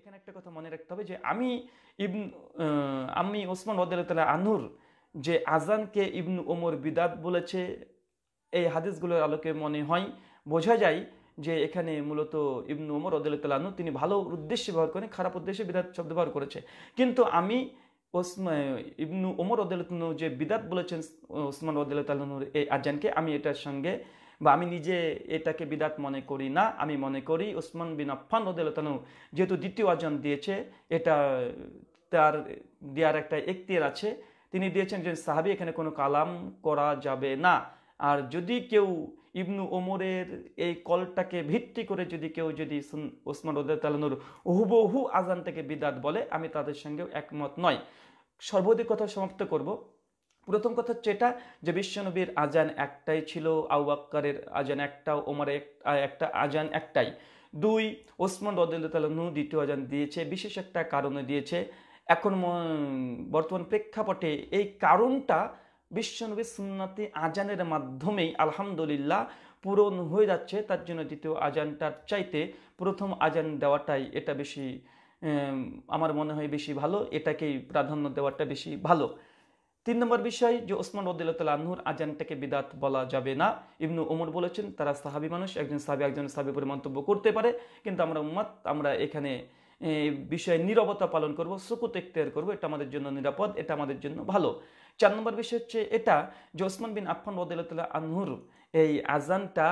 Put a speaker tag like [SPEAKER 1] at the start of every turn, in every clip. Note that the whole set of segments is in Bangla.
[SPEAKER 1] এখানে একটা কথা মনে রাখতে হবে যে আমি ইবন আমি ওসমান রদাল্লাহ আনুর যে আজানকে ইবন ওমর বিদাত বলেছে এই হাদিসগুলোর আলোকে মনে হয় বোঝা যায় যে এখানে মূলত ইবন ওমর আনুর তিনি ভালো উদ্দেশ্যে ব্যবহার করেন খারাপ উদ্দেশ্যে বিদাত শব্দ ব্যবহার করেছে কিন্তু আমি ইবনু ওমর রদাল্লাহ যে বিদাত বলেছেন ওসমান আনুর এই আজানকে আমি এটার সঙ্গে বা আমি নিজে এটাকে বিদাত মনে করি না আমি মনে করি উসমান বিন আফফান রদেলতানু যেহেতু দ্বিতীয় আজান দিয়েছে এটা তার দেওয়ার একটা এখতিয়ার আছে তিনি দিয়েছেন যে সাহাবি এখানে কোনো কালাম করা যাবে না আর যদি কেউ ইবনু ওমরের এই কলটাকে ভিত্তি করে যদি কেউ যদি ওসমান রদালুর হুবহু আজান থেকে বিদাত বলে আমি তাদের সঙ্গেও একমত নয় সর্বাধিক কথা সমাপ্ত করব প্রথম কথা হচ্ছে এটা যে বিশ্বনবীর আজান একটাই ছিল আউ আক্কারের আজান একটাও ওমারের একটা আজান একটাই দুই ওসমান রদুল্লাহনু দ্বিতীয় আজান দিয়েছে বিশেষ একটা কারণে দিয়েছে এখন বর্তমান প্রেক্ষাপটে এই কারণটা বিশ্বনবী সুন্নাতি আজানের মাধ্যমেই আলহামদুলিল্লাহ পূরণ হয়ে যাচ্ছে তার জন্য দ্বিতীয় আজানটার চাইতে প্রথম আজান দেওয়াটাই এটা বেশি আমার মনে হয় বেশি ভালো এটাকেই প্রাধান্য দেওয়াটা বেশি ভালো তিন নম্বর বিষয় যে ওসমান রদুল্লাহর আজানটাকে বিদাত বলা যাবে না ইবনু ওমর বলেছেন তারা সাহাবি মানুষ একজন সাহাবি একজন সাহাবি উপরে মন্তব্য করতে পারে কিন্তু আমরা উম্মাদ আমরা এখানে বিষয়ে নিরবতা পালন করব সুকুত এখতিয়ার করব এটা আমাদের জন্য নিরাপদ এটা আমাদের জন্য ভালো চার নম্বর বিষয় হচ্ছে এটা যে ওসমান বিন আফান রদুল্লাহ আনহুর এই আজানটা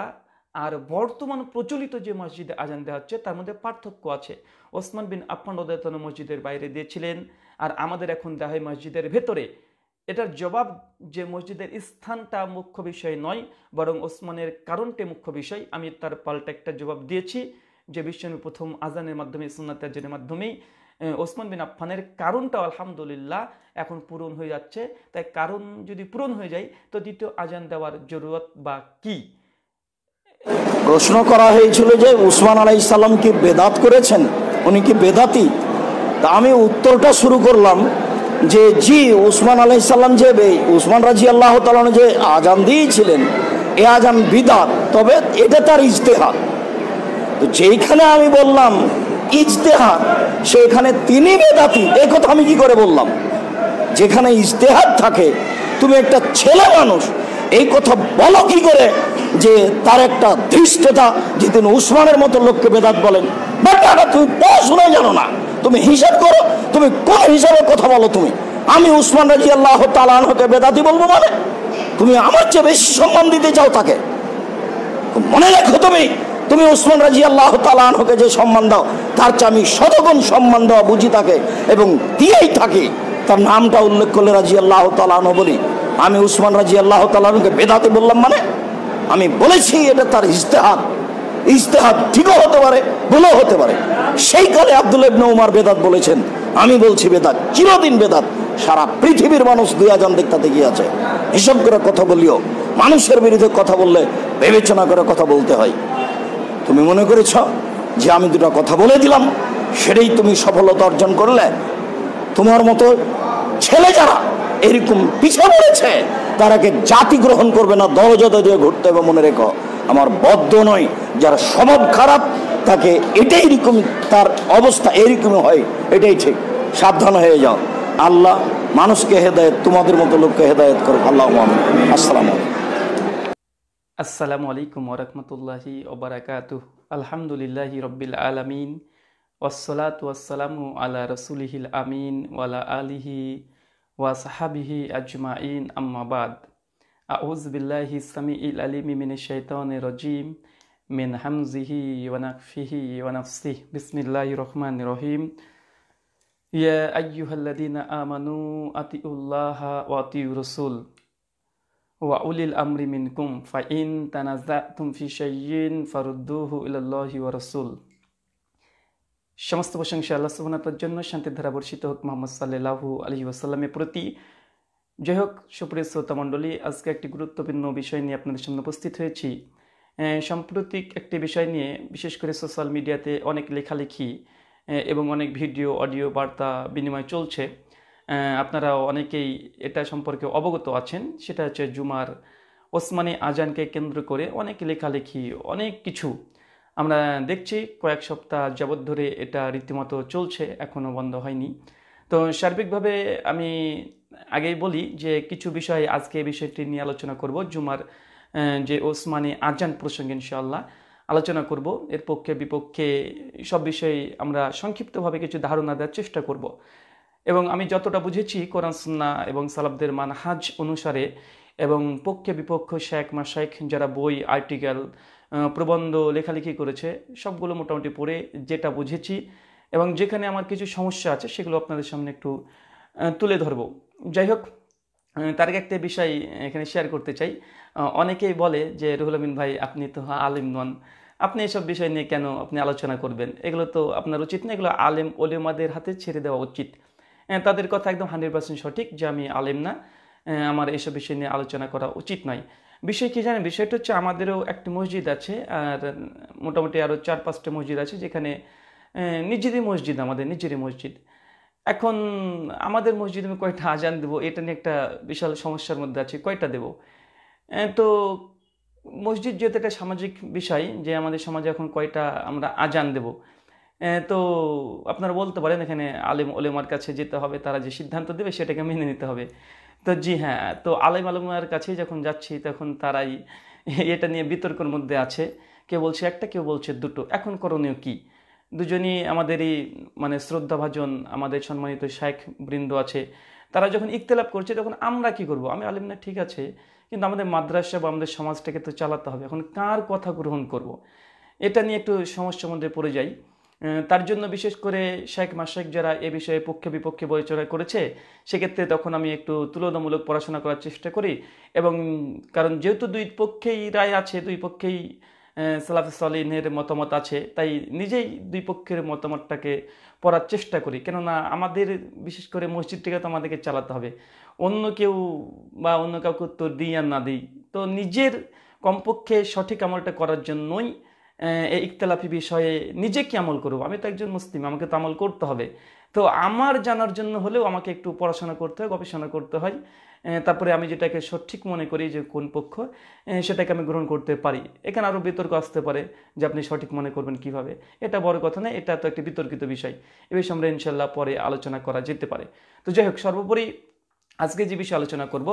[SPEAKER 1] আর বর্তমান প্রচলিত যে মসজিদে আজান দেওয়া হচ্ছে তার মধ্যে পার্থক্য আছে ওসমান বিন আফান রদুল্লাহ মসজিদের বাইরে দিয়েছিলেন আর আমাদের এখন দেওয়া হয় মসজিদের ভেতরে এটার জবাব যে মসজিদের স্থানটা মুখ্য বিষয় নয় বরং ওসমানের কারণটি মুখ্য বিষয় আমি তার পাল্টা একটা জবাব দিয়েছি যে বিশ্বের প্রথম আজানের মাধ্যমে সোনাতের মাধ্যমেই ওসমান বিন আফফানের কারণটাও আলহামদুলিল্লাহ এখন পূরণ হয়ে যাচ্ছে তাই কারণ যদি পূরণ হয়ে যায় তো দ্বিতীয় আজান দেওয়ার জরুরত বা কি
[SPEAKER 2] প্রশ্ন করা হয়েছিল যে উসমান আলাই সাল্লাম কি বেদাত করেছেন উনি কি বেদাতি তা আমি উত্তরটা শুরু করলাম যে জি উসমান আলাইসাল্লাম যে উসমান রাজি আল্লাহ তালন যে আজান দিয়েছিলেন এ আজান বিদাত তবে এটা তার ইজতেহার তো যেইখানে আমি বললাম ইজতেহার সেইখানে তিনি বেদাতি এ কথা আমি কি করে বললাম যেখানে ইজতেহার থাকে তুমি একটা ছেলে মানুষ এই কথা বলো কি করে যে তার একটা ধৃষ্টতা যে তিনি উসমানের মতো লোককে বেদাত বলেন বাট তুমি পড়াশোনায় জানো না তুমি হিসাব করো তুমি কোন হিসাবে কথা বলো তুমি আমি উসমান রাজি আল্লাহ তালকে বেদাতি বলবো মানে তুমি আমার চেয়ে বেশি সম্মান দিতে চাও তাকে মনে রাখো তুমি তুমি উসমান রাজি আল্লাহ তালকে যে সম্মান দাও তার চেয়ে আমি শতগুণ সম্মান দেওয়া বুঝি তাকে এবং দিয়েই থাকি তার নামটা উল্লেখ করলে রাজি আল্লাহ তালানহ বলি আমি উসমান রাজি আল্লাহ তালকে বেদাতে বললাম মানে আমি বলেছি এটা তার ইস্তেহার ইস্তেহাদ ঠিকও হতে পারে ভুলও হতে পারে সেই কালে আব্দুল ইবনে উমার বেদাত বলেছেন আমি বলছি বেদাত চিরদিন বেদাত সারা পৃথিবীর মানুষ দুই আজান দেখতে আছে হিসাব করে কথা বলিও মানুষের বিরুদ্ধে কথা বললে বিবেচনা করে কথা বলতে হয় তুমি মনে করেছ যে আমি দুটো কথা বলে দিলাম সেটাই তুমি সফলতা অর্জন করলে তোমার মতো ছেলে যারা এরকম পিছিয়ে পড়েছে তারাকে জাতি গ্রহণ করবে না দরজা দিয়ে ঘুরতে হবে মনে রেখো আমার বদ্ধ নয় যার স্বভাব খারাপ তাকে এটাই এরকম তার অবস্থা এরকম হয় এটাই ঠিক সাবধান হয়ে যাও আল্লাহ মানুষকে হেদায়ত তোমাদের মতো লোককে হেদায়ত করো আল্লাহ আসসালাম
[SPEAKER 1] আসসালামু আলাইকুম ওরহমতুল্লাহি ওবরাকাত আলহামদুলিল্লাহি রব্বিল আলমিন ওসলাত ওয়াসালামু আল্লাহ রসুলহিল আমিন ওয়ালা আলিহি ওয়াসাহাবিহি আজমাইন আম্মাবাদ أعوذ بالله السميع العليم من الشيطان الرجيم من حمزه ونقفه ونفسه بسم الله الرحمن الرحيم يا أيها الذين آمنوا أطيعوا الله وأطيعوا الرسول وأولي الأمر منكم فإن تنازعتم في شيء فردوه إلى الله ورسول সমস্ত প্রশংসা আল্লাহ সুবনাতার জন্য শান্তির ধারা বর্ষিত হোক মোহাম্মদ সাল্লাহ আলহি ওয়াসাল্লামের প্রতি যাই হোক সুপ্রিয় শ্রোতামণ্ডলী আজকে একটি গুরুত্বপূর্ণ বিষয় নিয়ে আপনাদের সামনে উপস্থিত হয়েছি সাম্প্রতিক একটি বিষয় নিয়ে বিশেষ করে সোশ্যাল মিডিয়াতে অনেক লেখালেখি এবং অনেক ভিডিও অডিও বার্তা বিনিময় চলছে আপনারা অনেকেই এটা সম্পর্কে অবগত আছেন সেটা হচ্ছে জুমার ওসমানী আজানকে কেন্দ্র করে অনেক লেখালেখি অনেক কিছু আমরা দেখছি কয়েক সপ্তাহ যাবৎ ধরে এটা রীতিমতো চলছে এখনও বন্ধ হয়নি তো সার্বিকভাবে আমি আগেই বলি যে কিছু বিষয়ে আজকে এই বিষয়টি নিয়ে আলোচনা করব জুমার যে ওসমানী আজান প্রসঙ্গে ইনশাল্লাহ আলোচনা করব এর পক্ষে বিপক্ষে সব বিষয়ে আমরা সংক্ষিপ্তভাবে কিছু ধারণা দেওয়ার চেষ্টা করব এবং আমি যতটা বুঝেছি কোরআন সুন্না এবং সালাবদের মানহাজ অনুসারে এবং পক্ষে বিপক্ষ শেখ মা শেখ যারা বই আর্টিকেল প্রবন্ধ লেখালেখি করেছে সবগুলো মোটামুটি পড়ে যেটা বুঝেছি এবং যেখানে আমার কিছু সমস্যা আছে সেগুলো আপনাদের সামনে একটু তুলে ধরবো যাই হোক তার একটা বিষয় এখানে শেয়ার করতে চাই অনেকেই বলে যে রুহুল আমিন ভাই আপনি তো আলিম নন আপনি এসব বিষয় নিয়ে কেন আপনি আলোচনা করবেন এগুলো তো আপনার উচিত না এগুলো আলেম ওলেমাদের হাতে ছেড়ে দেওয়া উচিত তাদের কথা একদম হান্ড্রেড পার্সেন্ট সঠিক যে আমি আলেম না আমার এসব বিষয় নিয়ে আলোচনা করা উচিত নয় বিষয় কী জানেন বিষয়টা হচ্ছে আমাদেরও একটি মসজিদ আছে আর মোটামুটি আরও চার পাঁচটা মসজিদ আছে যেখানে নিজেরই মসজিদ আমাদের নিজেরই মসজিদ এখন আমাদের মসজিদে আমি কয়টা আজান দেবো এটা নিয়ে একটা বিশাল সমস্যার মধ্যে আছে কয়টা দেব তো মসজিদ যেহেতু একটা সামাজিক বিষয় যে আমাদের সমাজে এখন কয়টা আমরা আজান দেব তো আপনারা বলতে পারেন এখানে আলিম ওলেমার কাছে যেতে হবে তারা যে সিদ্ধান্ত দেবে সেটাকে মেনে নিতে হবে তো জি হ্যাঁ তো আলেম আলমার কাছে যখন যাচ্ছি তখন তারাই এটা নিয়ে বিতর্কের মধ্যে আছে কেউ বলছে একটা কেউ বলছে দুটো এখন করণীয় কী দুজনই আমাদেরই মানে শ্রদ্ধাভাজন আমাদের সম্মানিত শেখ বৃন্দ আছে তারা যখন ইকতলাপ করছে তখন আমরা কি করব আমি আলিম না ঠিক আছে কিন্তু আমাদের মাদ্রাসা বা আমাদের সমাজটাকে তো চালাতে হবে এখন কার কথা গ্রহণ করব। এটা নিয়ে একটু সমস্যার মধ্যে পড়ে যাই তার জন্য বিশেষ করে শেখ মাসেক যারা এ বিষয়ে পক্ষে বিপক্ষে বিবেচনা করেছে সেক্ষেত্রে তখন আমি একটু তুলনামূলক পড়াশোনা করার চেষ্টা করি এবং কারণ যেহেতু দুই পক্ষেই রায় আছে দুই পক্ষেই সালাফ সালিনের মতামত আছে তাই নিজেই দুই পক্ষের মতামতটাকে পড়ার চেষ্টা করি কেননা আমাদের বিশেষ করে মসজিদটাকে তো আমাদেরকে চালাতে হবে অন্য কেউ বা অন্য কাউকে উত্তর দিই আর না দিই তো নিজের কমপক্ষে সঠিক আমলটা করার জন্যই এই ইকতলাফি বিষয়ে নিজে কি আমল করবো আমি তো একজন মুসলিম আমাকে তো আমল করতে হবে তো আমার জানার জন্য হলেও আমাকে একটু পড়াশোনা করতে হয় গবেষণা করতে হয় তারপরে আমি যেটাকে সঠিক মনে করি যে কোন পক্ষ সেটাকে আমি গ্রহণ করতে পারি এখানে আরও বিতর্ক আসতে পারে যে আপনি সঠিক মনে করবেন কিভাবে এটা বড় কথা না এটা তো একটি বিতর্কিত বিষয় এ বিষয়ে আমরা ইনশাল্লাহ পরে আলোচনা করা যেতে পারে তো যাই হোক সর্বোপরি আজকে যে বিষয়ে আলোচনা করব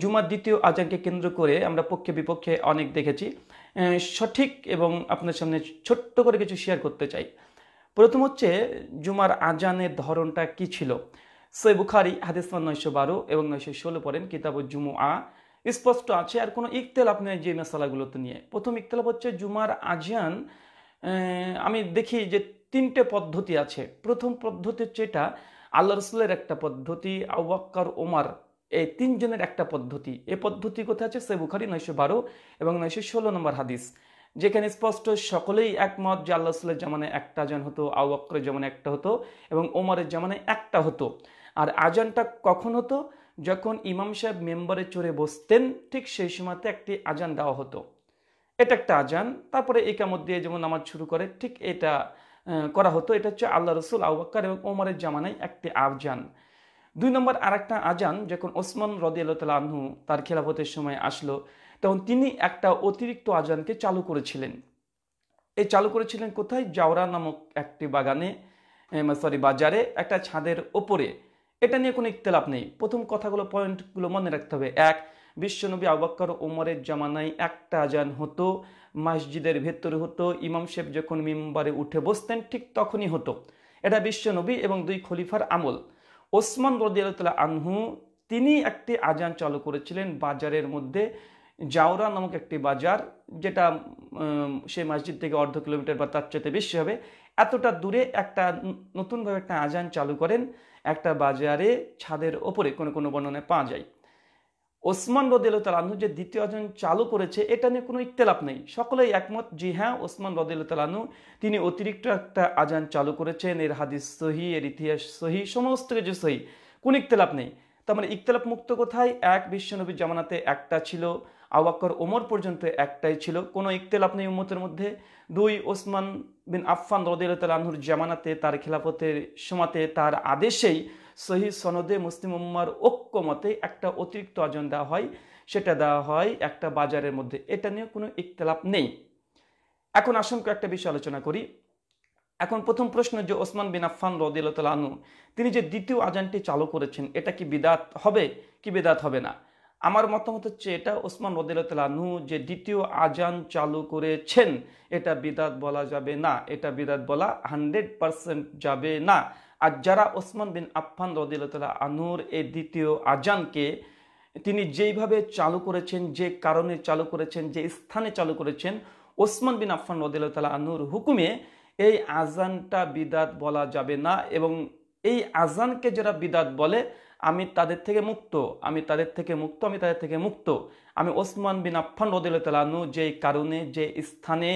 [SPEAKER 1] জুমার দ্বিতীয় আজানকে কেন্দ্র করে আমরা পক্ষে বিপক্ষে অনেক দেখেছি সঠিক এবং আপনার সামনে ছোট্ট করে কিছু শেয়ার করতে চাই প্রথম হচ্ছে জুমার আজানের ধরনটা কি ছিল সৈ বুখারি হাদিসমান নয়শো বারো এবং নয়শো ষোলো পড়েন কিতাব জুমু আ স্পষ্ট আছে আর কোনো ইকতেল আপনি যে মশালাগুলোতে নিয়ে প্রথম ইকতেলাপ হচ্ছে জুমার আজিয়ান আমি দেখি যে তিনটে পদ্ধতি আছে প্রথম পদ্ধতি হচ্ছে এটা আল্লাহ রসুলের একটা পদ্ধতি আওয়াক্কার ওমার এই তিনজনের একটা পদ্ধতি এ পদ্ধতি কোথায় আছে সে বুখারি নয়শো বারো এবং নয়শো ষোলো নম্বর হাদিস যেখানে স্পষ্ট সকলেই একমত যে আল্লাহ রসুলের জামানে একটা জন হতো আওয়াক্করের জামানে একটা হতো এবং ওমারের জামানে একটা হতো আর আজানটা কখন হতো যখন ইমাম সাহেব মেম্বারে চড়ে বসতেন ঠিক সেই সময়তে একটি আজান দেওয়া হতো এটা একটা আজান তারপরে একামত দিয়ে যেমন নামাজ শুরু করে ঠিক এটা করা হতো এটা হচ্ছে আল্লাহ রসুল আউবাক্কার এবং ওমরের জামানায় একটি আফজান দুই নম্বর আর একটা আজান যখন ওসমান রদিয়াল্লা আহ তার খেলাফতের সময় আসলো তখন তিনি একটা অতিরিক্ত আজানকে চালু করেছিলেন এই চালু করেছিলেন কোথায় জাওরা নামক একটি বাগানে সরি বাজারে একটা ছাদের ওপরে এটা নিয়ে কোনো ইতলাপ নেই প্রথম কথাগুলো পয়েন্টগুলো মনে রাখতে হবে এক বিশ্বনবী আবাক্কর ওমরের জামানায় একটা আজান হতো মসজিদের ভেতরে হতো ইমাম শেফ যখন মিম্বারে উঠে বসতেন ঠিক তখনই হতো এটা বিশ্বনবী এবং দুই খলিফার আমল ওসমান রদিয়ালতলা আনহু তিনি একটি আজান চালু করেছিলেন বাজারের মধ্যে জাওরা নামক একটি বাজার যেটা সেই মসজিদ থেকে অর্ধ কিলোমিটার বা তার চাইতে বেশি হবে এতটা দূরে একটা নতুনভাবে একটা আজান চালু করেন একটা বাজারে ছাদের ওপরে কোনো কোনো বর্ণনায় পাওয়া যায় ওসমান রদেলতালাহু যে দ্বিতীয় আজন চালু করেছে এটা নিয়ে কোনো ইত্তেলাপ নেই সকলেই একমত জি হ্যাঁ ওসমান রদেলতালাহু তিনি অতিরিক্ত একটা আজান চালু করেছেন এর হাদিস সহি এর ইতিহাস সহি সমস্ত কিছু সহি কোনো ইত্তেলাপ নেই তার মানে ইকতলাপ মুক্ত কোথায় এক বিশ্বনবীর জামানাতে একটা ছিল আওয়াক্কর ওমর পর্যন্ত একটাই ছিল কোনো ইকতেলাপ নেই উম্মতের মধ্যে দুই ওসমান বিন আফফান রদিয়ালহুর জামানাতে তার খেলাফতের সমাতে তার আদেশেই সহি সনদে মুসলিম উম্মার ঐক্যমতে একটা অতিরিক্ত আজন দেওয়া হয় সেটা দেওয়া হয় একটা বাজারের মধ্যে এটা নিয়ে কোনো ইকতলাপ নেই এখন আসুন একটা বিষয় আলোচনা করি এখন প্রথম প্রশ্ন যে ওসমান বিন আফফান রদিয়ালতালু তিনি যে দ্বিতীয় আজানটি চালু করেছেন এটা কি বিদাত হবে কি বিদাত হবে না আমার মতামত হচ্ছে এটা ওসমান রদিল্লাহু যে দ্বিতীয় আজান চালু করেছেন এটা বিদাত বলা যাবে না এটা বিদাত বলা হান্ড্রেড পারসেন্ট যাবে না আর যারা ওসমান বিন আফফান রদিল্লাহ আনুর এই দ্বিতীয় আজানকে তিনি যেইভাবে চালু করেছেন যে কারণে চালু করেছেন যে স্থানে চালু করেছেন ওসমান বিন আফফান রদিল্লাহ আনুর হুকুমে এই আজানটা বিদাত বলা যাবে না এবং এই আজানকে যারা বিদাত বলে আমি তাদের থেকে মুক্ত আমি তাদের থেকে মুক্ত আমি তাদের থেকে মুক্ত আমি ওসমান বিন আফফান রদুল্লাহ যে কারণে যে স্থানে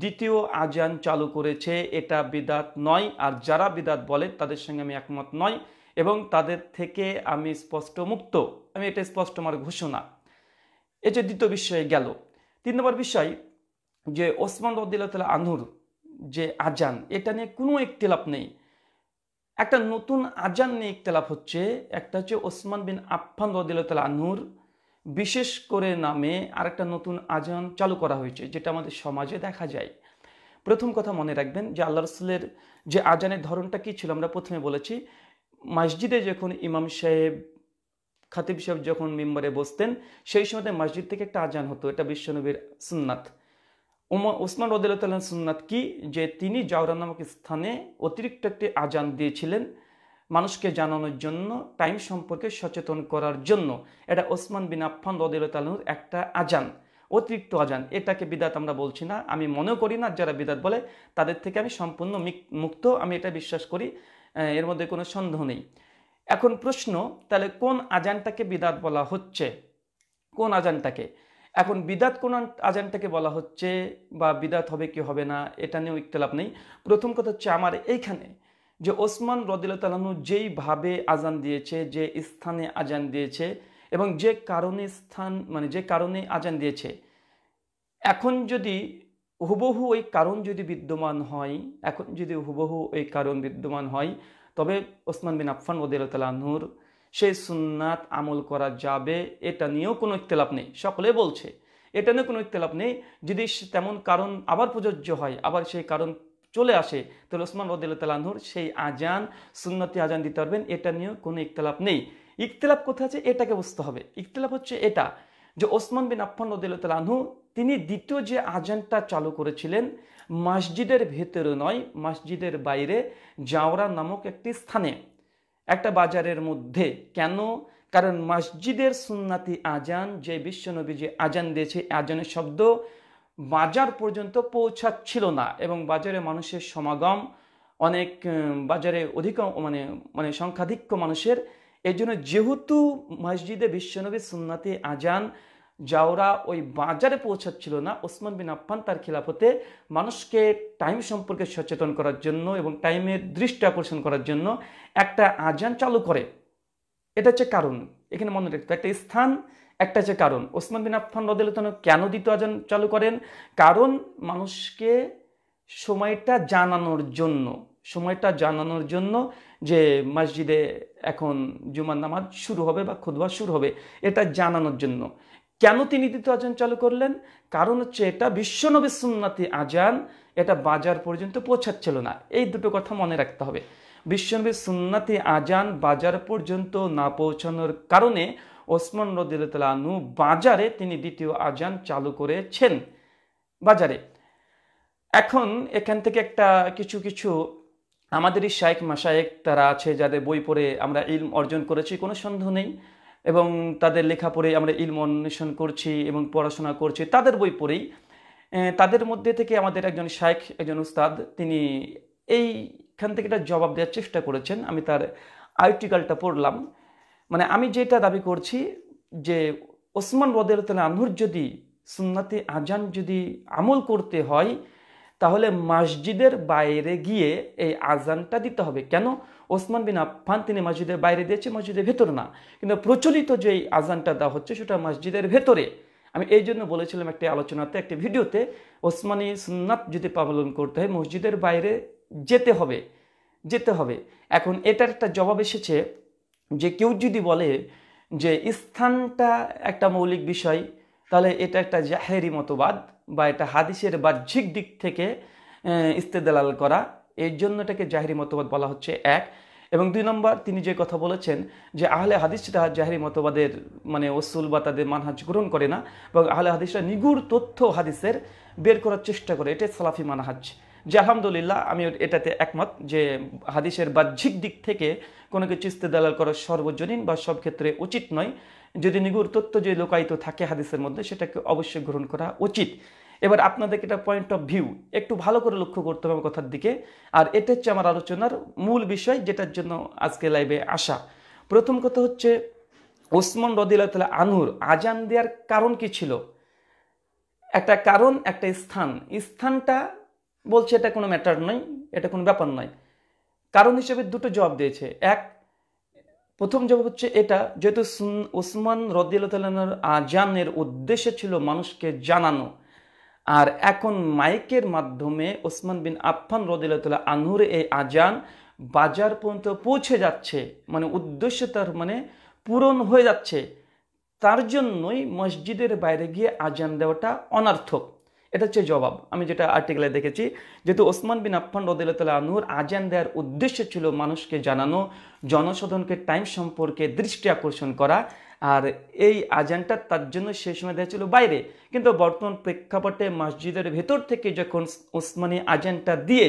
[SPEAKER 1] দ্বিতীয় আজান চালু করেছে এটা বিদাত নয় আর যারা বিদাত বলে তাদের সঙ্গে আমি একমত নয় এবং তাদের থেকে আমি স্পষ্ট মুক্ত আমি এটা স্পষ্ট আমার ঘোষণা এই যে দ্বিতীয় বিষয়ে গেল তিন নম্বর বিষয় যে ওসমান রদ্দিল্লা আনুর যে আজান এটা নিয়ে কোনো একটিলাপ নেই একটা নতুন আজান নিয়ে ইকতলাফ হচ্ছে একটা হচ্ছে ওসমান বিন আফফান রদিল্লা আনুর বিশেষ করে নামে আরেকটা নতুন আজান চালু করা হয়েছে যেটা আমাদের সমাজে দেখা যায় প্রথম কথা মনে রাখবেন যে আল্লাহ রসুলের যে আজানের ধরনটা কী ছিল আমরা প্রথমে বলেছি মসজিদে যখন ইমাম সাহেব খাতিব সাহেব যখন মেম্বারে বসতেন সেই সময় মসজিদ থেকে একটা আজান হতো এটা বিশ্বনবীর সুননাথ উমা ওসমান রদিল্লাহ সুন্নাত কি যে তিনি জাওরা নামক স্থানে অতিরিক্ত একটি আজান দিয়েছিলেন মানুষকে জানানোর জন্য টাইম সম্পর্কে সচেতন করার জন্য এটা ওসমান বিন আফফান রদিল্লাহর একটা আজান অতিরিক্ত আজান এটাকে বিদাত আমরা বলছি না আমি মনেও করি না যারা বিদাত বলে তাদের থেকে আমি সম্পূর্ণ মুক্ত আমি এটা বিশ্বাস করি এর মধ্যে কোনো সন্দেহ নেই এখন প্রশ্ন তাহলে কোন আজানটাকে বিদাত বলা হচ্ছে কোন আজানটাকে এখন বিদাত কোন আজানটাকে বলা হচ্ছে বা বিদাত হবে কি হবে না এটা নিয়েও ইকতলাপ নেই প্রথম কথা হচ্ছে আমার এইখানে যে ওসমান রদিল্লাহু যেইভাবে আজান দিয়েছে যে স্থানে আজান দিয়েছে এবং যে কারণে স্থান মানে যে কারণে আজান দিয়েছে এখন যদি হুবহু ওই কারণ যদি বিদ্যমান হয় এখন যদি হুবহু ওই কারণ বিদ্যমান হয় তবে ওসমান বিন আফফান রদিল্লাহ তালাহুর সেই সুন্নাত আমল করা যাবে এটা নিয়েও কোনো ইত্তেলাপ নেই সকলে বলছে এটা নিয়েও কোনো ইত্তেলাপ নেই যদি তেমন কারণ আবার প্রযোজ্য হয় আবার সেই কারণ চলে আসে তাহলে ওসমান রদুল্লাহুর সেই আজান সুন্নতি আজান দিতে পারবেন এটা নিয়েও কোনো ইকতলাপ নেই ইকতলাপ কোথায় আছে এটাকে বুঝতে হবে ইকতলাপ হচ্ছে এটা যে ওসমান বিন আফান রদুল্লাহু তিনি দ্বিতীয় যে আজানটা চালু করেছিলেন মসজিদের ভেতরে নয় মসজিদের বাইরে জাওরা নামক একটি স্থানে একটা বাজারের মধ্যে কেন কারণ মসজিদের সুন্নাতি আজান যে বিশ্বনবী যে আজান দিয়েছে আজানের শব্দ বাজার পর্যন্ত পৌঁছাচ্ছিল না এবং বাজারে মানুষের সমাগম অনেক বাজারে অধিক মানে মানে সংখ্যাধিক্য মানুষের এই জন্য যেহেতু মসজিদে বিশ্বনবী সুন্নাতি আজান যাওরা ওই বাজারে পৌঁছাচ্ছিল না ওসমান বিন আফান তার খিলাফতে মানুষকে টাইম সম্পর্কে সচেতন করার জন্য এবং টাইমের দৃষ্টি আকর্ষণ করার জন্য একটা আজান চালু করে এটা হচ্ছে কারণ এখানে মনে রাখতে একটা স্থান একটা হচ্ছে কারণ ওসমান বিন আফান রদুল্লাহ কেন দ্বিতীয় আজান চালু করেন কারণ মানুষকে সময়টা জানানোর জন্য সময়টা জানানোর জন্য যে মসজিদে এখন জুমার নামাজ শুরু হবে বা খুদবা শুরু হবে এটা জানানোর জন্য কেন তিনি দ্বিতীয় আজান চালু করলেন কারণ হচ্ছে এটা বিশ্বনবী সুন্নাতি আজান এটা বাজার পর্যন্ত পৌঁছাচ্ছিল না এই দুটো কথা মনে রাখতে হবে বিশ্বনবী সুন্নাতি আজান বাজার পর্যন্ত না পৌঁছানোর কারণে ওসমান রদিলতলানু বাজারে তিনি দ্বিতীয় আজান চালু করেছেন বাজারে এখন এখান থেকে একটা কিছু কিছু আমাদেরই শায়েক মাসায়েক তারা আছে যাদের বই পড়ে আমরা ইলম অর্জন করেছি কোনো সন্দেহ নেই এবং তাদের লেখা পড়ে আমরা ইলম অন্বেষণ করছি এবং পড়াশোনা করছি তাদের বই পড়েই তাদের মধ্যে থেকে আমাদের একজন শায়েখ একজন উস্তাদ তিনি এইখান থেকে একটা জবাব দেওয়ার চেষ্টা করেছেন আমি তার আর্টিকালটা পড়লাম মানে আমি যেটা দাবি করছি যে ওসমান রদের তালে আনহুর যদি সুন্নাতে আজান যদি আমল করতে হয় তাহলে মসজিদের বাইরে গিয়ে এই আজানটা দিতে হবে কেন ওসমান বিন আফান তিনি মসজিদের বাইরে দিয়েছে মসজিদের ভেতরে না কিন্তু প্রচলিত যে আজানটা দেওয়া হচ্ছে সেটা মসজিদের ভেতরে আমি এই জন্য বলেছিলাম একটি আলোচনাতে একটি ভিডিওতে ওসমানী সুন্নাত যদি পালন করতে হয় মসজিদের বাইরে যেতে হবে যেতে হবে এখন এটার একটা জবাব এসেছে যে কেউ যদি বলে যে স্থানটা একটা মৌলিক বিষয় তাহলে এটা একটা জাহেরি মতবাদ বা এটা হাদিসের বাহ্যিক দিক থেকে ইস্তেদালাল করা এর জন্য এটাকে জাহেরি মতবাদ বলা হচ্ছে এক এবং দুই নম্বর তিনি যে কথা বলেছেন যে আহলে হাদিসরা জাহিরি মতবাদের মানে ওসুল বা তাদের মানহাজ গ্রহণ করে না এবং আহলে হাদিসরা নিগুড় তথ্য হাদিসের বের করার চেষ্টা করে এটাই সালাফি মানহাজ যে আলহামদুলিল্লাহ আমি এটাতে একমত যে হাদিসের বাহ্যিক দিক থেকে কোনো কিছু ইস্তেদালাল করা সর্বজনীন বা সব ক্ষেত্রে উচিত নয় যদি নিগুড় তথ্য যে লোকায়িত থাকে হাদিসের মধ্যে সেটাকে অবশ্যই গ্রহণ করা উচিত এবার আপনাদেরকে এটা পয়েন্ট অফ ভিউ একটু ভালো করে লক্ষ্য করতে হবে কথার দিকে আর এটা হচ্ছে আমার আলোচনার মূল বিষয় যেটার জন্য আজকে লাইভে আসা প্রথম কথা হচ্ছে ওসমান রদিল্লা আনুর আজান দেওয়ার কারণ কি ছিল একটা কারণ একটা স্থান স্থানটা বলছে এটা কোনো ম্যাটার নয় এটা কোনো ব্যাপার নয় কারণ হিসেবে দুটো জবাব দিয়েছে এক প্রথম জবাব হচ্ছে এটা যেহেতু ওসমান রদিল্লাহর আজানের উদ্দেশ্য ছিল মানুষকে জানানো আর এখন মাইকের মাধ্যমে ওসমান বিন আফান রদিল্লাহ আনহুর এই আজান বাজার পর্যন্ত পৌঁছে যাচ্ছে মানে উদ্দেশ্য তার মানে পূরণ হয়ে যাচ্ছে তার জন্যই মসজিদের বাইরে গিয়ে আজান দেওয়াটা অনার্থক এটা হচ্ছে জবাব আমি যেটা আর্টিকেলে দেখেছি যেহেতু ওসমান বিন আফফান রদিল্লা আনুর আজান দেওয়ার উদ্দেশ্য ছিল মানুষকে জানানো জনসাধারণকে টাইম সম্পর্কে দৃষ্টি আকর্ষণ করা আর এই আজানটা তার জন্য সেই সময় দেওয়া ছিল বাইরে কিন্তু বর্তমান প্রেক্ষাপটে মসজিদের ভেতর থেকে যখন ওসমানি আজানটা দিয়ে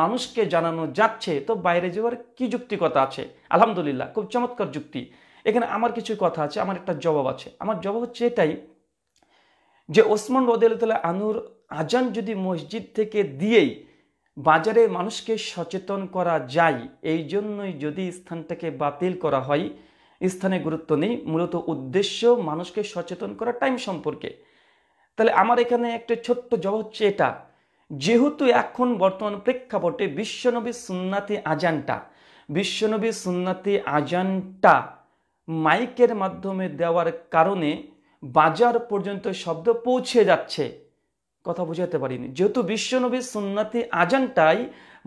[SPEAKER 1] মানুষকে জানানো যাচ্ছে তো বাইরে যাওয়ার কি যুক্তিকতা আছে আলহামদুলিল্লাহ খুব চমৎকার যুক্তি এখানে আমার কিছু কথা আছে আমার একটা জবাব আছে আমার জবাব হচ্ছে এটাই যে ওসমান রদিয়াল্লাহ আনুর আজান যদি মসজিদ থেকে দিয়েই বাজারে মানুষকে সচেতন করা যায় এই জন্যই যদি স্থানটাকে বাতিল করা হয় স্থানে গুরুত্ব নেই মূলত উদ্দেশ্য মানুষকে সচেতন করা টাইম সম্পর্কে তাহলে আমার এখানে একটা ছোট্ট জব হচ্ছে এটা যেহেতু এখন বর্তমান প্রেক্ষাপটে বিশ্বনবী সুন্নাতি আজানটা বিশ্বনবী সুন্নাতি আজানটা মাইকের মাধ্যমে দেওয়ার কারণে বাজার পর্যন্ত শব্দ পৌঁছে যাচ্ছে কথা বোঝাতে পারিনি যেহেতু বিশ্বনবী সুন্নাতি আজানটাই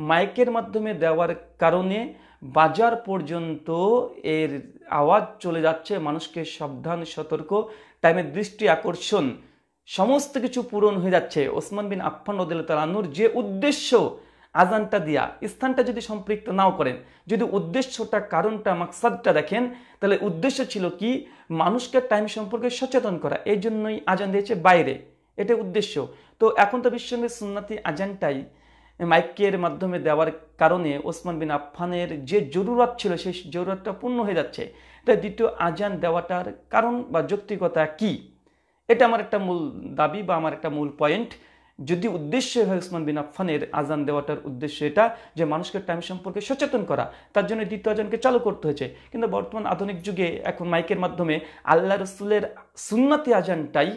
[SPEAKER 1] মাইকের মাধ্যমে দেওয়ার কারণে বাজার পর্যন্ত এর আওয়াজ চলে যাচ্ছে মানুষকে সাবধান সতর্ক টাইমের দৃষ্টি আকর্ষণ সমস্ত কিছু পূরণ হয়ে যাচ্ছে ওসমান বিন আফফান রদুল্লা তালানুর যে উদ্দেশ্য আজানটা দিয়া স্থানটা যদি সম্পৃক্ত নাও করেন যদি উদ্দেশ্যটা কারণটা মাকসাদটা দেখেন তাহলে উদ্দেশ্য ছিল কি মানুষকে টাইম সম্পর্কে সচেতন করা এই জন্যই আজান দিয়েছে বাইরে এটা উদ্দেশ্য তো এখন তো বিশ্বনবী সুন্নাতি আজানটাই মাইকের মাধ্যমে দেওয়ার কারণে ওসমান বিন আফফানের যে জরুরত ছিল সেই জরুরতটা পূর্ণ হয়ে যাচ্ছে তাই দ্বিতীয় আজান দেওয়াটার কারণ বা যৌক্তিকতা কি এটা আমার একটা মূল দাবি বা আমার একটা মূল পয়েন্ট যদি উদ্দেশ্য হয় উসমান বিন আফফানের আজান দেওয়াটার উদ্দেশ্য এটা যে মানুষকে টাইম সম্পর্কে সচেতন করা তার জন্য দ্বিতীয় আজানকে চালু করতে হয়েছে কিন্তু বর্তমান আধুনিক যুগে এখন মাইকের মাধ্যমে আল্লাহ রসুলের সুন্নাতি আজানটাই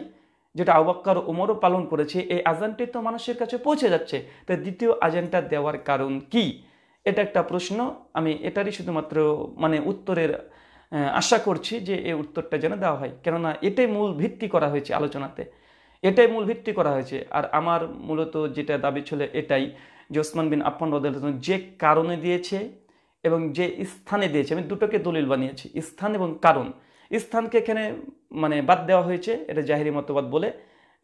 [SPEAKER 1] যেটা আবাক্কার ওমরও পালন করেছে এই আজানটি তো মানুষের কাছে পৌঁছে যাচ্ছে তাই দ্বিতীয় আজানটা দেওয়ার কারণ কি এটা একটা প্রশ্ন আমি এটারই শুধুমাত্র মানে উত্তরের আশা করছি যে এই উত্তরটা যেন দেওয়া হয় কেননা এটাই মূল ভিত্তি করা হয়েছে আলোচনাতে এটাই মূল ভিত্তি করা হয়েছে আর আমার মূলত যেটা দাবি ছিল এটাই যে ওসমান বিন আফান রদুল যে কারণে দিয়েছে এবং যে স্থানে দিয়েছে আমি দুটোকে দলিল বানিয়েছি স্থান এবং কারণ স্থানকে এখানে মানে বাদ দেওয়া হয়েছে এটা জাহিরি মতবাদ বলে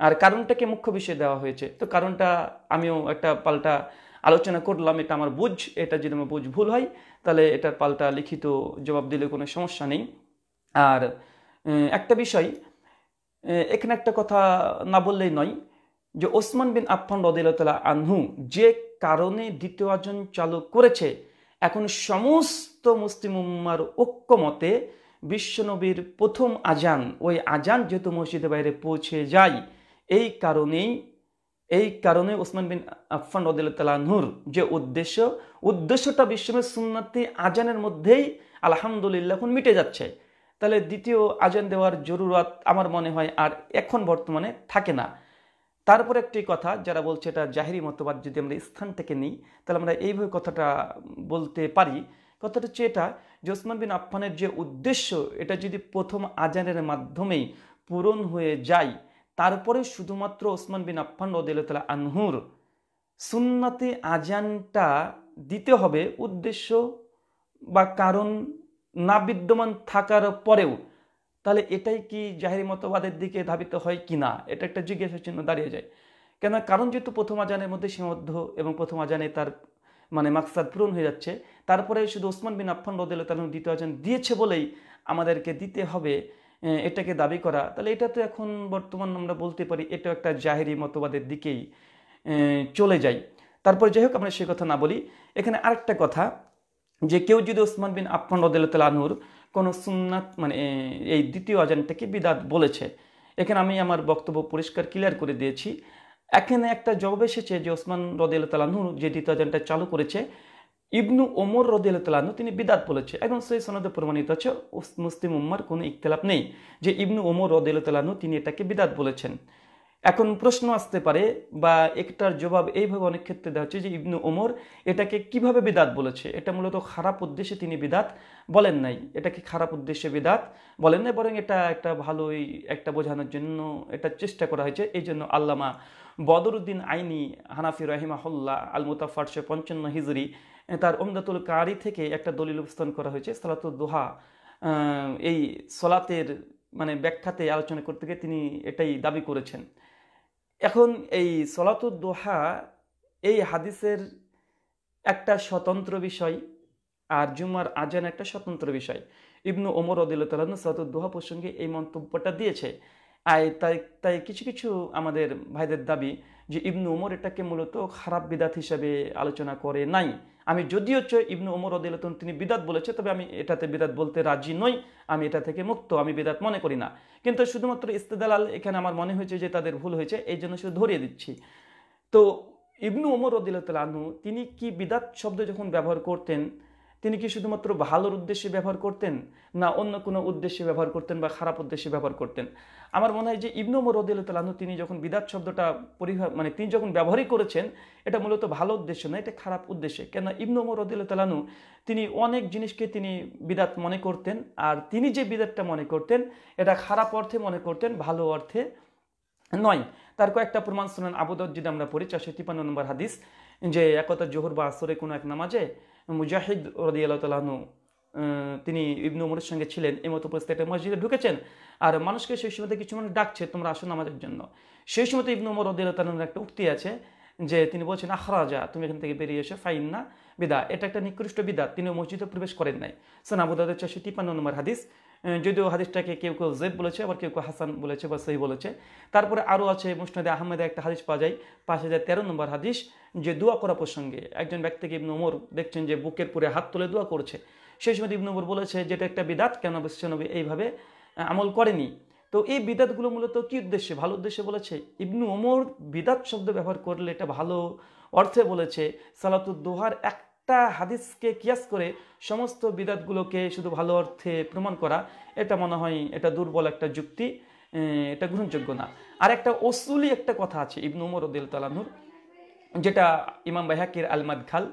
[SPEAKER 1] আর কারণটাকে মুখ্য বিষয় দেওয়া হয়েছে তো কারণটা আমিও একটা পাল্টা আলোচনা করলাম এটা আমার বুঝ এটা যদি আমার বুঝ ভুল হয় তাহলে এটার পাল্টা লিখিত জবাব দিলে কোনো সমস্যা নেই আর একটা বিষয় এখানে একটা কথা না বললেই নয় যে ওসমান বিন আফফান রদিল্লা আনহু যে কারণে দ্বিতীয় আজন চালু করেছে এখন সমস্ত মুসলিম উম্মার ঐক্যমতে বিশ্বনবীর প্রথম আজান ওই আজান যেহেতু মসজিদের বাইরে পৌঁছে যায় এই কারণেই এই কারণে ওসমান বিন আফফান আনহুর যে উদ্দেশ্য উদ্দেশ্যটা বিশ্বনবীর সুন্নাতি আজানের মধ্যেই আলহামদুলিল্লাহ এখন মিটে যাচ্ছে তাহলে দ্বিতীয় আজান দেওয়ার জরুরত আমার মনে হয় আর এখন বর্তমানে থাকে না তারপর একটি কথা যারা বলছে এটা জাহেরি মতবাদ যদি আমরা স্থান থেকে নিই তাহলে আমরা এইভাবে কথাটা বলতে পারি কথাটা হচ্ছে এটা যে ওসমান বিন আফানের যে উদ্দেশ্য এটা যদি প্রথম আজানের মাধ্যমেই পূরণ হয়ে যায় তারপরে শুধুমাত্র ওসমান বিন আফফান রদুল্লাহ আনহুর সুন্নাতে আজানটা দিতে হবে উদ্দেশ্য বা কারণ না বিদ্যমান থাকার পরেও তাহলে এটাই কি জাহেরি মতবাদের দিকে ধাবিত হয় কি না এটা একটা জিজ্ঞাসা চিহ্ন দাঁড়িয়ে যায় কেন কারণ যেহেতু প্রথম আজানের মধ্যে সীমাবদ্ধ এবং প্রথম আজানে তার মানে মাকসাদ পূরণ হয়ে যাচ্ছে তারপরে শুধু ওসমান বিন আফান রদেল তার দ্বিতীয় আজান দিয়েছে বলেই আমাদেরকে দিতে হবে এটাকে দাবি করা তাহলে এটা তো এখন বর্তমান আমরা বলতে পারি এটা একটা জাহেরি মতবাদের দিকেই চলে যায় তারপর যাই হোক আমরা সে কথা না বলি এখানে আরেকটা কথা যে কেউ যদি ওসমান বিন আফান রদুল্লাহ আনহুর কোনো সুন্নাত মানে এই দ্বিতীয় থেকে বিদাত বলেছে এখানে আমি আমার বক্তব্য পরিষ্কার ক্লিয়ার করে দিয়েছি এখানে একটা জবাব এসেছে যে ওসমান রদুল্লাহ তালাহুর যে দ্বিতীয় আজানটা চালু করেছে ইবনু ওমর রদুল্লাহ তালাহু তিনি বিদাত বলেছে এবং সেই সনদে প্রমাণিত আছে মুসলিম উম্মার কোনো ইখতলাপ নেই যে ইবনু ওমর রদুল্লাহ তালাহু তিনি এটাকে বিদাত বলেছেন এখন প্রশ্ন আসতে পারে বা একটার জবাব এইভাবে অনেক ক্ষেত্রে দেওয়া হচ্ছে যে ইবনু ওমর এটাকে কিভাবে বিদাত বলেছে এটা মূলত খারাপ উদ্দেশ্যে তিনি বিদাত বলেন নাই এটাকে খারাপ উদ্দেশ্যে বিদাত বলেন নাই বরং এটা একটা ভালোই একটা বোঝানোর জন্য এটা চেষ্টা করা হয়েছে এই জন্য আল্লামা বদরুদ্দিন আইনি হানাফি হল্লা আল মুতাফারশে পঞ্চান্ন হিজরি তার ওমদাতুল কারি থেকে একটা দলিল উপস্থান করা হয়েছে সালাতুল দোহা এই সলাতের মানে ব্যাখ্যাতে আলোচনা করতে গিয়ে তিনি এটাই দাবি করেছেন এখন এই সলাতুদ্দোহা এই হাদিসের একটা স্বতন্ত্র বিষয় আর জুমার আজান একটা স্বতন্ত্র বিষয় ইবনু ওমর সলাতুর দোহা প্রসঙ্গে এই মন্তব্যটা দিয়েছে আর তাই তাই কিছু কিছু আমাদের ভাইদের দাবি যে ইবনু ওমর এটাকে মূলত খারাপ বিদাত হিসাবে আলোচনা করে নাই আমি যদিও হচ্ছে ইবনু ওমর রদিলতন তিনি বিদাত বলেছে তবে আমি এটাতে বিদাত বলতে রাজি নই আমি এটা থেকে মুক্ত আমি বিদাত মনে করি না কিন্তু শুধুমাত্র ইস্তেদালাল এখানে আমার মনে হয়েছে যে তাদের ভুল হয়েছে এই জন্য শুধু ধরিয়ে দিচ্ছি তো ইবনু ওমর রদিল্লাহ তিনি কি বিদাত শব্দ যখন ব্যবহার করতেন তিনি কি শুধুমাত্র ভালোর উদ্দেশ্যে ব্যবহার করতেন না অন্য কোনো উদ্দেশ্যে ব্যবহার করতেন বা খারাপ উদ্দেশ্যে ব্যবহার করতেন আমার মনে হয় যে ইবনু মরদুল্লাহ তিনি যখন বিদাত শব্দটা পরিভা মানে তিনি যখন ব্যবহারই করেছেন এটা মূলত ভালো উদ্দেশ্য না এটা খারাপ উদ্দেশ্যে কেন ইবনু মরদুল্লাহ তিনি অনেক জিনিসকে তিনি বিদাত মনে করতেন আর তিনি যে বিদাতটা মনে করতেন এটা খারাপ অর্থে মনে করতেন ভালো অর্থে নয় তার কয়েকটা প্রমাণ শোনান আবুদর যদি আমরা পড়ি চারশো তিপ্পান্ন নম্বর হাদিস যে একতা জোহর বা আসরে কোনো এক নামাজে মুজাহিদ রদিয়াল্লাহ তালাহনু তিনি ইবনু উমরের সঙ্গে ছিলেন এমত উপস্থিত একটা মসজিদে ঢুকেছেন আর মানুষকে সেই সময়তে কিছু মানুষ ডাকছে তোমরা আসো আমাদের জন্য সেই সময়তে ইবনু উমর রদিয়াল্লাহ একটা উক্তি আছে যে তিনি বলছেন আখরাজা তুমি এখান থেকে বেরিয়ে এসো ফাইন না বিদা এটা একটা নিকৃষ্ট বিদা তিনি মসজিদে প্রবেশ করেন নাই সোনাবুদাদের চারশো তিপান্ন নম্বর হাদিস যদিও হাদিসটাকে কেউ কেউ জেব বলেছে আবার কেউ কেউ হাসান বলেছে বা সহি বলেছে তারপরে আরও আছে মুসনাদ আহমেদে একটা হাদিস পাওয়া যায় পাঁচ হাজার তেরো নম্বর হাদিস যে দোয়া করা প্রসঙ্গে একজন ব্যক্তিকে ইবনু ওমর দেখছেন যে বুকের পুরে হাত তুলে দোয়া করছে সেই সময় ইবনু ওমর বলেছে যেটা একটা বিদাত কেন বিশ্বনবী এইভাবে আমল করেনি তো এই বিদাতগুলো মূলত কি উদ্দেশ্যে ভালো উদ্দেশ্যে বলেছে ইবনু ওমর বিদাত শব্দ ব্যবহার করলে এটা ভালো অর্থে বলেছে সালাতুদ্দোহার এক একটা হাদিসকে কিয়াস করে সমস্ত বিদাতগুলোকে শুধু ভালো অর্থে প্রমাণ করা এটা মনে হয় এটা দুর্বল একটা যুক্তি এটা গ্রহণযোগ্য না আর একটা অসুলি একটা কথা আছে ইবনু উমর উদ্দিল তালানুর যেটা ইমাম বাইহাকির আলমাদ খাল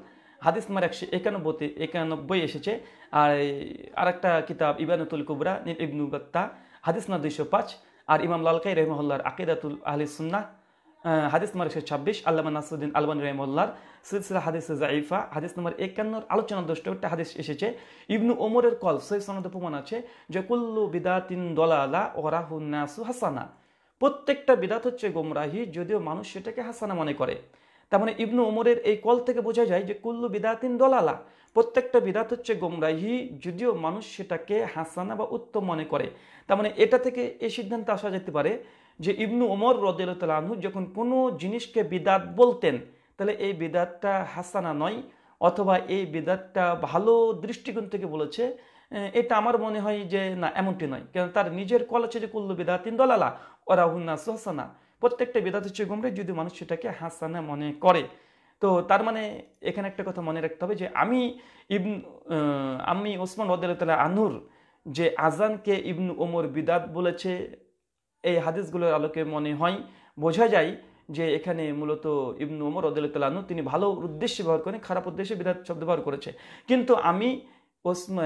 [SPEAKER 1] হাদিস মার একশো একানব্বইতে একানব্বই এসেছে আর আর একটা কিতাব ইবানুতুল কুবরা ইবনু বাত্তা হাদিস না দুইশো পাঁচ আর ইমাম লালকাই রহমহল্লার আকিদাতুল আহলি হাদিস নম্বর একশো ছাব্বিশ আল্লাহ নাসুদ্দিন আলবান রহমুল্লার সিলসিলা হাদিস জাইফা হাদিস নম্বর একান্নর আলোচনা একটা হাদিস এসেছে ইবনু ওমরের কল সেই সনদ প্রমাণ আছে যে কুল্লু বিদাতিন দলালা নাসু হাসানা প্রত্যেকটা বিদাত হচ্ছে গোমরাহি যদিও মানুষ সেটাকে হাসানা মনে করে তার মানে ইবনু ওমরের এই কল থেকে বোঝা যায় যে কুল্লু বিদাতিন দলালা প্রত্যেকটা বিদাত হচ্ছে গোমরাহি যদিও মানুষ সেটাকে হাসানা বা উত্তম মনে করে তার মানে এটা থেকে এই সিদ্ধান্ত আসা যেতে পারে যে ইবনু ওমর রদুল্লাহ যখন কোনো জিনিসকে বিদাত বলতেন তাহলে এই বিদাতটা হাসানা নয় অথবা এই বিদাতটা ভালো দৃষ্টিকোণ থেকে বলেছে এটা আমার মনে হয় যে না এমনটি নয় কেন তার নিজের কল আছে যে কুল্লু বিদাত দলালা ওরা হুন্না হাসানা প্রত্যেকটা বিদাত হচ্ছে গুমরে যদি মানুষ সেটাকে হাসানা মনে করে তো তার মানে এখানে একটা কথা মনে রাখতে হবে যে আমি ইবন আমি ওসমান তালা আনুর যে আজানকে ইবনু ওমর বিদাত বলেছে এই হাদিসগুলোর আলোকে মনে হয় বোঝা যায় যে এখানে মূলত ইবনু ওমর রদুল্লাহ তিনি ভালো উদ্দেশ্যে ব্যবহার করেন খারাপ উদ্দেশ্যে বিদাত শব্দ ব্যবহার করেছে কিন্তু আমি ওসমা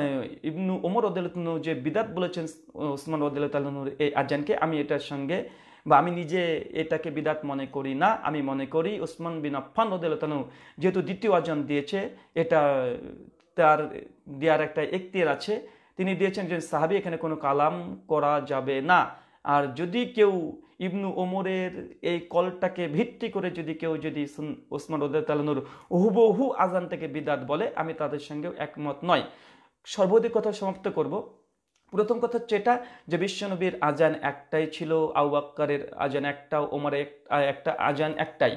[SPEAKER 1] ইবনু ওমর রদুল্লাহ যে বিদাত বলেছেন ওসমান রদুল্লাহনুর এই আজানকে আমি এটার সঙ্গে বা আমি নিজে এটাকে বিদাত মনে করি না আমি মনে করি ওসমান বিন আফান রদুল্লাহনু যেহেতু দ্বিতীয় আজান দিয়েছে এটা তার দেওয়ার একটা এখতিয়ার আছে তিনি দিয়েছেন যে সাহাবি এখানে কোনো কালাম করা যাবে না আর যদি কেউ ইবনু ওমরের এই কলটাকে ভিত্তি করে যদি কেউ যদি ওসমান উদ্দালনুর হুবহু আজান থেকে বিদাত বলে আমি তাদের সঙ্গেও একমত নয় সর্বাধিক কথা সমাপ্ত করব প্রথম কথা হচ্ছে এটা যে বিশ্বনবীর আজান একটাই ছিল আউবাক্কারের আজান একটা ওমরে একটা আজান একটাই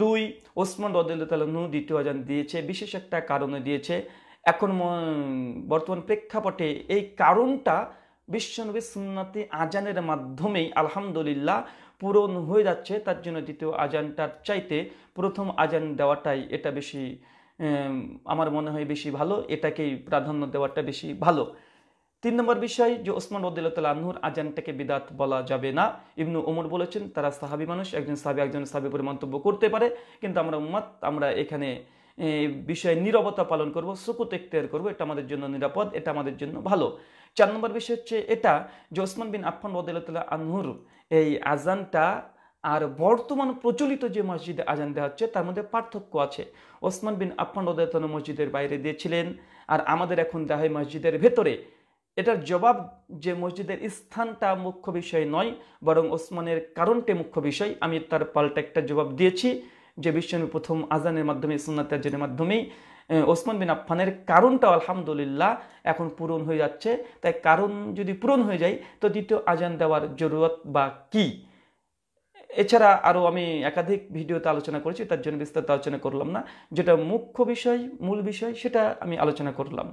[SPEAKER 1] দুই ওসমান রদুল্লাহ দ্বিতীয় আজান দিয়েছে বিশেষ একটা কারণে দিয়েছে এখন বর্তমান প্রেক্ষাপটে এই কারণটা বিশ্বনবী সুন্নাতি আজানের মাধ্যমেই আলহামদুলিল্লাহ পূরণ হয়ে যাচ্ছে তার জন্য দ্বিতীয় আজানটার চাইতে প্রথম আজান দেওয়াটাই এটা বেশি আমার মনে হয় বেশি ভালো এটাকেই প্রাধান্য দেওয়াটা বেশি ভালো তিন নম্বর বিষয় যে ওসমান রদুল্লাহ আনহুর আজানটাকে বিদাত বলা যাবে না ইবনু ওমর বলেছেন তারা সাহাবি মানুষ একজন সাহাবি একজন সাহাবি করে মন্তব্য করতে পারে কিন্তু আমরা উম্মাদ আমরা এখানে বিষয়ে নিরবতা পালন করব সুকুত এখতিয়ার করবো এটা আমাদের জন্য নিরাপদ এটা আমাদের জন্য ভালো চার নম্বর বিষয় হচ্ছে এটা যে ওসমান বিন আফান রদুল্লাহ আনহুর এই আজানটা আর বর্তমান প্রচলিত যে মসজিদে আজান দেওয়া হচ্ছে তার মধ্যে পার্থক্য আছে ওসমান বিন আফান রদায়তন মসজিদের বাইরে দিয়েছিলেন আর আমাদের এখন দেওয়া হয় মসজিদের ভেতরে এটার জবাব যে মসজিদের স্থানটা মুখ্য বিষয় নয় বরং ওসমানের কারণটা মুখ্য বিষয় আমি তার পাল্টা একটা জবাব দিয়েছি যে বিশ্বের প্রথম আজানের মাধ্যমে সুন্নাতাজনের মাধ্যমেই ওসমান বিন আফানের কারণটাও আলহামদুলিল্লাহ এখন পূরণ হয়ে যাচ্ছে তাই কারণ যদি পূরণ হয়ে যায় তো দ্বিতীয় আজান দেওয়ার জরুরত বা কী এছাড়া আরও আমি একাধিক ভিডিওতে আলোচনা করেছি তার জন্য বিস্তারিত আলোচনা করলাম না যেটা মুখ্য বিষয় মূল বিষয় সেটা আমি আলোচনা করলাম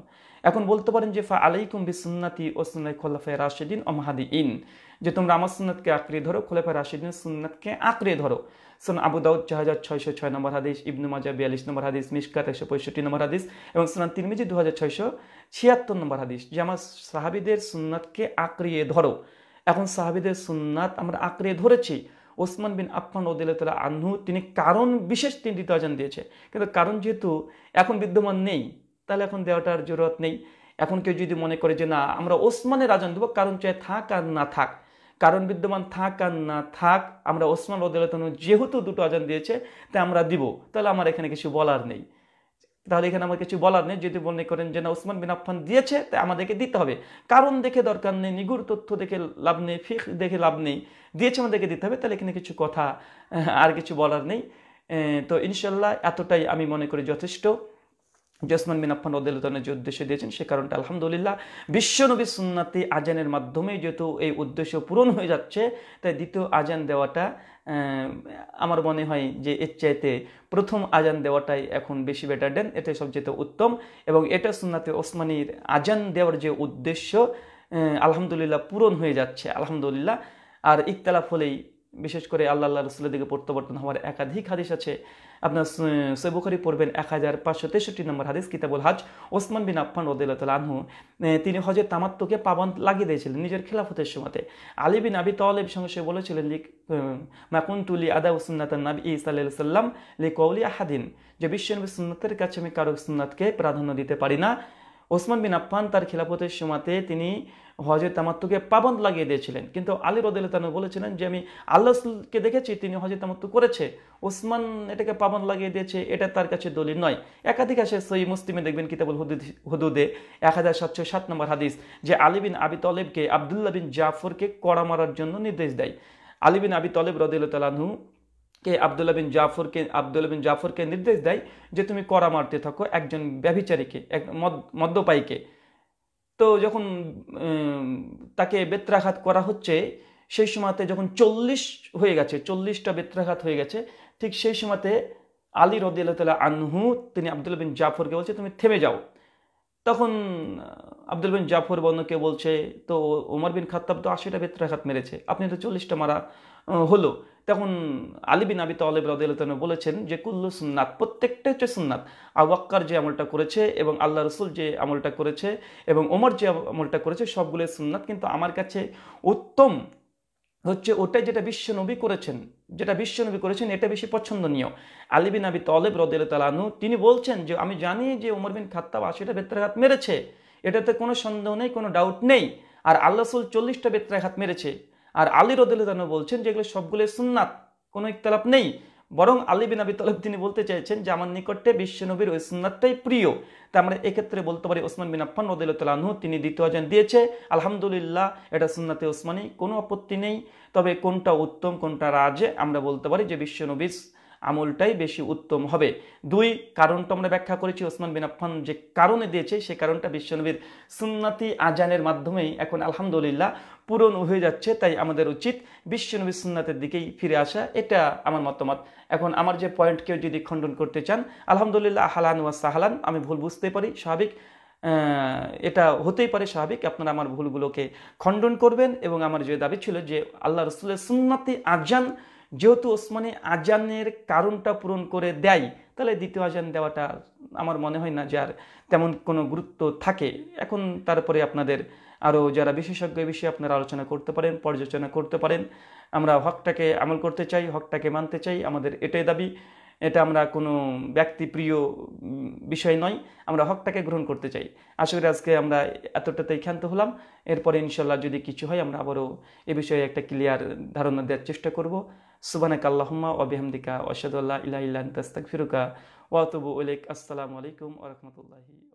[SPEAKER 1] এখন বলতে পারেন যে ফা আলাইকুম বিসুন্নাতি ও সুন্নাই খোলাফায় রাশেদিন ও মাহাদি ইন যে তোমরা আমার সুন্নাতকে আঁকড়ে ধরো খোলাফায় রাশেদিন সুন্নাতকে আঁকড়ে ধরো সুন দাউদ চার হাজার ছয়শো ছয় নম্বর হাদিস ইবনু মাজা বিয়াল্লিশ নম্বর হাদিস মিসকাত একশো পঁয়ষট্টি নম্বর হাদিস এবং সুনান তিরমিজি দু হাজার ছয়শো ছিয়াত্তর নম্বর হাদিস যে আমার সাহাবিদের সুন্নাতকে আঁকড়িয়ে ধরো এখন সাহাবিদের সুন্নাত আমরা আঁকড়িয়ে ধরেছি ওসমান বিন আফমান ওদিল্লা আহ্নু তিনি কারণ বিশেষ তিনটি তর্জন দিয়েছে কিন্তু কারণ যেহেতু এখন বিদ্যমান নেই তাহলে এখন দেওয়াটার জরুরত নেই এখন কেউ যদি মনে করে যে না আমরা ওসমানের আজান দেবো কারণ চাই থাক আর না থাক কারণ বিদ্যমান থাক আর না থাক আমরা ওসমান রদুল্লাহন যেহেতু দুটো আজান দিয়েছে তাই আমরা দিব তাহলে আমার এখানে কিছু বলার নেই তাহলে এখানে আমার কিছু বলার নেই যদি মনে করেন যে না ওসমান বিন আফান দিয়েছে তাই আমাদেরকে দিতে হবে কারণ দেখে দরকার নেই নিগুর তথ্য দেখে লাভ নেই ফিক দেখে লাভ নেই দিয়েছে আমাদেরকে দিতে হবে তাহলে এখানে কিছু কথা আর কিছু বলার নেই তো ইনশাল্লাহ এতটাই আমি মনে করি যথেষ্ট জসমান মিন আফান রদুল্লাহ যে উদ্দেশ্যে দিয়েছেন সে কারণটা আলহামদুলিল্লাহ বিশ্বনবী সুন্নাতি আজানের মাধ্যমে যেহেতু এই উদ্দেশ্য পূরণ হয়ে যাচ্ছে তাই দ্বিতীয় আজান দেওয়াটা আমার মনে হয় যে এর চাইতে প্রথম আজান দেওয়াটাই এখন বেশি বেটার দেন এটাই সবচেয়ে উত্তম এবং এটা সুন্নাতে ওসমানির আজান দেওয়ার যে উদ্দেশ্য আলহামদুলিল্লাহ পূরণ হয়ে যাচ্ছে আলহামদুলিল্লাহ আর ইকতালাফ হলেই বিশেষ করে আল্লাহ আল্লাহ রসুলের দিকে প্রত্যাবর্তন হওয়ার একাধিক হাদিস আছে আপনার সৈবুখারি পড়বেন এক হাজার পাঁচশো তেষট্টি নম্বর হাদিস কিতাবুল হাজ ওসমান বিন আফান রদুল্লাহ আনহু তিনি হজের তামাত্মকে পাবন লাগিয়ে দিয়েছিলেন নিজের খেলাফতের সময়তে আলী বিন আবি তলেব সঙ্গে সে বলেছিলেন যে মাকুন্তুলি আদা উসুন্নাতান নাবি ইসাল্লাহ সাল্লাম লি কৌলি আহাদিন যে বিশ্বনবী সুন্নাতের কাছে আমি কারো সুন্নাতকে প্রাধান্য দিতে পারি না ওসমান বিন আফান তার খিলাফতের সময়তে তিনি হজের তামাত্তুকে পাবন্দ লাগিয়ে দিয়েছিলেন কিন্তু আলী রদুল্লাহ বলেছিলেন যে আমি আল্লাহকে দেখেছি তিনি হজের তামাত্তু করেছে ওসমান এটাকে পাবন্দ লাগিয়ে দিয়েছে এটা তার কাছে দলিল নয় একাধিক আসে সই মুসলিমে দেখবেন কিতাবুল হুদুদ হুদুদে এক হাজার সাতশো সাত নম্বর হাদিস যে আলী বিন আবি তলেবকে আবদুল্লাহ বিন জাফরকে কড়া মারার জন্য নির্দেশ দেয় আলী বিন আবি তলেব রদুল্লাহ কে আবদুল্লা বিন জাফরকে আবদুল্লা বিন জাফরকে নির্দেশ দেয় যে তুমি করা মারতে থাকো একজন ব্যভিচারীকে এক মদ্যপাইকে তো যখন তাকে বেত্রাঘাত করা হচ্ছে সেই সময়তে যখন চল্লিশ হয়ে গেছে চল্লিশটা বেত্রাঘাত হয়ে গেছে ঠিক সেই সময়তে আলী রদিয়াল্লাহ আনহু তিনি আবদুল বিন জাফরকে বলছে তুমি থেমে যাও তখন আবদুল বিন জাফর বর্ণকে বলছে তো ওমর বিন খাত্তাব তো আশিটা বেত্রাঘাত মেরেছে আপনি তো চল্লিশটা মারা হলো তখন আলিবিন আবি তালেব রাদিয়াল্লাহু বলেছেন যে কুল্লু সুন্নাত প্রত্যেকটা হচ্ছে সুন্নাত আওয়াক্কার যে আমলটা করেছে এবং আল্লাহ রসুল যে আমলটা করেছে এবং ওমর যে আমলটা করেছে সবগুলো সুন্নাত কিন্তু আমার কাছে উত্তম হচ্ছে ওটাই যেটা বিশ্বনবী করেছেন যেটা বিশ্বনবী করেছেন এটা বেশি পছন্দনীয় আলিবিন আবি তলেব রদেল তালানু তিনি বলছেন যে আমি জানি যে ওমর বিন খাত্তাব আশিটা বেত্রাঘাত মেরেছে এটাতে কোনো সন্দেহ নেই কোনো ডাউট নেই আর আল্লাহ রসুল চল্লিশটা বেত্রাঘাত মেরেছে আর আলী রদুল্লাহ বলছেন যেগুলো সবগুলো সুন্নাত কোনো ইতলাপ নেই বরং আলী বিন আবি তালেব তিনি বলতে চাইছেন যে আমার নিকটে বিশ্বনবীর ওই সুন্নাতটাই প্রিয় তা আমরা এক্ষেত্রে বলতে পারি ওসমান বিন আফান রদুল্লাহ তিনি দ্বিতীয় আজান দিয়েছে আলহামদুলিল্লাহ এটা সুন্নাতে ওসমানি কোনো আপত্তি নেই তবে কোনটা উত্তম কোনটা রাজে আমরা বলতে পারি যে বিশ্বনবীর আমলটাই বেশি উত্তম হবে দুই কারণটা আমরা ব্যাখ্যা করেছি ওসমান বিন আফান যে কারণে দিয়েছে সে কারণটা বিশ্বনবীর সুন্নাতি আজানের মাধ্যমেই এখন আলহামদুলিল্লাহ পূরণ হয়ে যাচ্ছে তাই আমাদের উচিত বিশ্বনবীর সুন্নাতের দিকেই ফিরে আসা এটা আমার মতামত এখন আমার যে পয়েন্ট কেউ যদি খণ্ডন করতে চান আলহামদুলিল্লাহ আহলান ওয়া সাহালান আমি ভুল বুঝতে পারি স্বাভাবিক এটা হতেই পারে স্বাভাবিক আপনারা আমার ভুলগুলোকে খণ্ডন করবেন এবং আমার যে দাবি ছিল যে আল্লাহ রসুলের সুন্নাতি আজান যেহেতু ওসমানী আজানের কারণটা পূরণ করে দেয় তাহলে দ্বিতীয় আজান দেওয়াটা আমার মনে হয় না যার তেমন কোনো গুরুত্ব থাকে এখন তারপরে আপনাদের আরও যারা বিশেষজ্ঞ বিষয়ে আপনারা আলোচনা করতে পারেন পর্যালোচনা করতে পারেন আমরা হকটাকে আমল করতে চাই হকটাকে মানতে চাই আমাদের এটাই দাবি এটা আমরা কোনো ব্যক্তিপ্রিয় বিষয় নয় আমরা হকটাকে গ্রহণ করতে চাই আশা করি আজকে আমরা এতটাতেই ক্ষান্ত হলাম এরপরে ইনশাল্লাহ যদি কিছু হয় আমরা আবারও এ বিষয়ে একটা ক্লিয়ার ধারণা দেওয়ার চেষ্টা করব সুবানাক আল্লাহম্মা ওবিহামদিকা অসাদুল্লাহ ইলাহ ইস্তাক তাস্তাক ফিরুকা ওয়াতবু উলেক আসসালামু আলাইকুম ওরহমতুল্লাহি